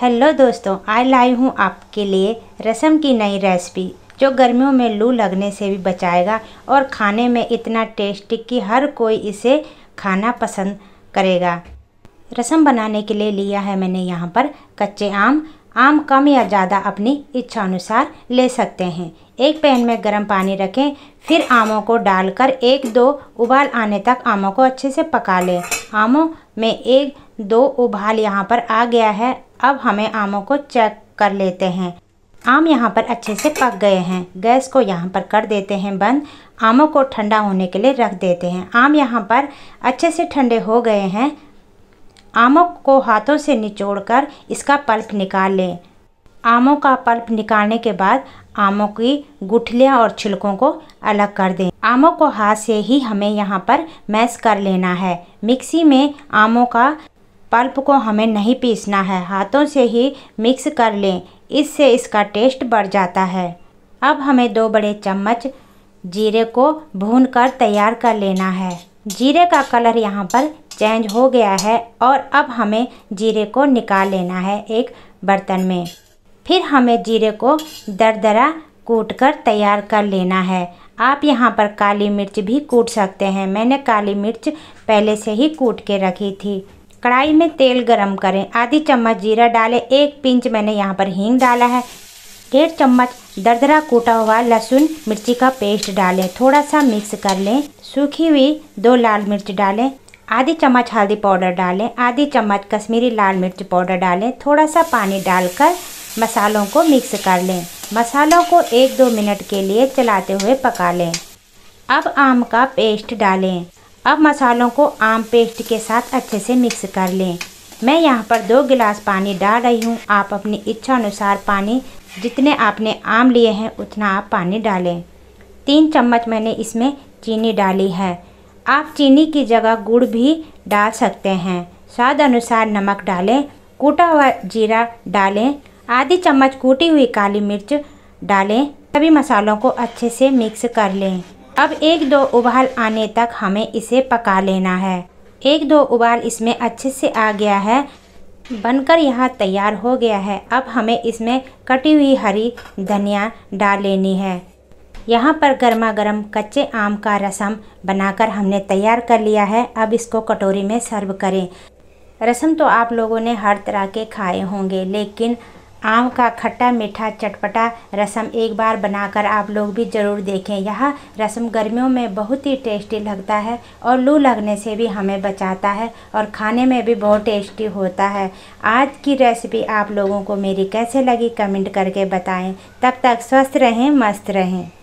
hello दोस्तों आज लाई हूँ आपके लिए रसम की नई रेसिपी जो गर्मियों में लू लगने से भी बचाएगा और खाने में इतना टेस्टी कि हर कोई इसे खाना पसंद करेगा रसम बनाने के लिए लिया है मैंने यहाँ पर कच्चे आम आम कम या ज़्यादा अपनी इच्छा अनुसार ले सकते हैं एक पैन में गर्म पानी रखें फिर आमों को डालकर एक दो उबाल आने तक आमों को अच्छे से पका लें आमों में एक दो उबाल यहाँ पर आ गया है अब हमें आमों को चेक कर लेते हैं आम यहाँ पर अच्छे से पक गए हैं गैस को यहाँ पर कर देते हैं बंद आमों को ठंडा होने के लिए रख देते हैं आम यहाँ पर अच्छे से ठंडे हो गए हैं आमों को हाथों से निचोड़कर इसका पल्प निकाल लें आमों का पल्प निकालने के बाद आमों की गुठलियाँ और छिलकों को अलग कर दें आमों को हाथ से ही हमें यहाँ पर मैश कर लेना है मिक्सी में आमों का पल्प को हमें नहीं पीसना है हाथों से ही मिक्स कर लें इससे इसका टेस्ट बढ़ जाता है अब हमें दो बड़े चम्मच जीरे को भून कर तैयार कर लेना है जीरे का कलर यहाँ पर चेंज हो गया है और अब हमें जीरे को निकाल लेना है एक बर्तन में फिर हमें जीरे को दरदरा कूट कर तैयार कर लेना है आप यहाँ पर काली मिर्च भी कूट सकते हैं मैंने काली मिर्च पहले से ही कूट के रखी थी कढ़ाई में तेल गरम करें आधी चम्मच जीरा डालें एक पिंच मैंने यहाँ पर हींग डाला है डेढ़ चम्मच दरदरा कूटा हुआ लहसुन मिर्ची का पेस्ट डालें थोड़ा सा मिक्स कर लें सूखी हुई दो लाल मिर्च डालें आधी चम्मच हल्दी पाउडर डालें आधी चम्मच कश्मीरी लाल मिर्च पाउडर डालें थोड़ा सा पानी डालकर मसालों को मिक्स कर लें मसालों को एक दो मिनट के लिए चलाते हुए पका लें अब आम का पेस्ट डालें अब मसालों को आम पेस्ट के साथ अच्छे से मिक्स कर लें मैं यहाँ पर दो गिलास पानी डाल रही हूँ आप अपनी इच्छा अनुसार पानी जितने आपने आम लिए हैं उतना आप पानी डालें तीन चम्मच मैंने इसमें चीनी डाली है आप चीनी की जगह गुड़ भी डाल सकते हैं स्वाद अनुसार नमक डालें कूटा हुआ जीरा डालें आधी चम्मच कूटी हुई काली मिर्च डालें सभी मसालों को अच्छे से मिक्स कर लें अब एक दो उबाल आने तक हमें इसे पका लेना है एक दो उबाल इसमें अच्छे से आ गया है बनकर यहाँ तैयार हो गया है अब हमें इसमें कटी हुई हरी धनिया डाल लेनी है यहाँ पर गर्मा गर्म कच्चे आम का रसम बनाकर हमने तैयार कर लिया है अब इसको कटोरी में सर्व करें रसम तो आप लोगों ने हर तरह के खाए होंगे लेकिन आम का खट्टा मीठा चटपटा रसम एक बार बनाकर आप लोग भी ज़रूर देखें यह रसम गर्मियों में बहुत ही टेस्टी लगता है और लू लगने से भी हमें बचाता है और खाने में भी बहुत टेस्टी होता है आज की रेसिपी आप लोगों को मेरी कैसे लगी कमेंट करके बताएं तब तक स्वस्थ रहें मस्त रहें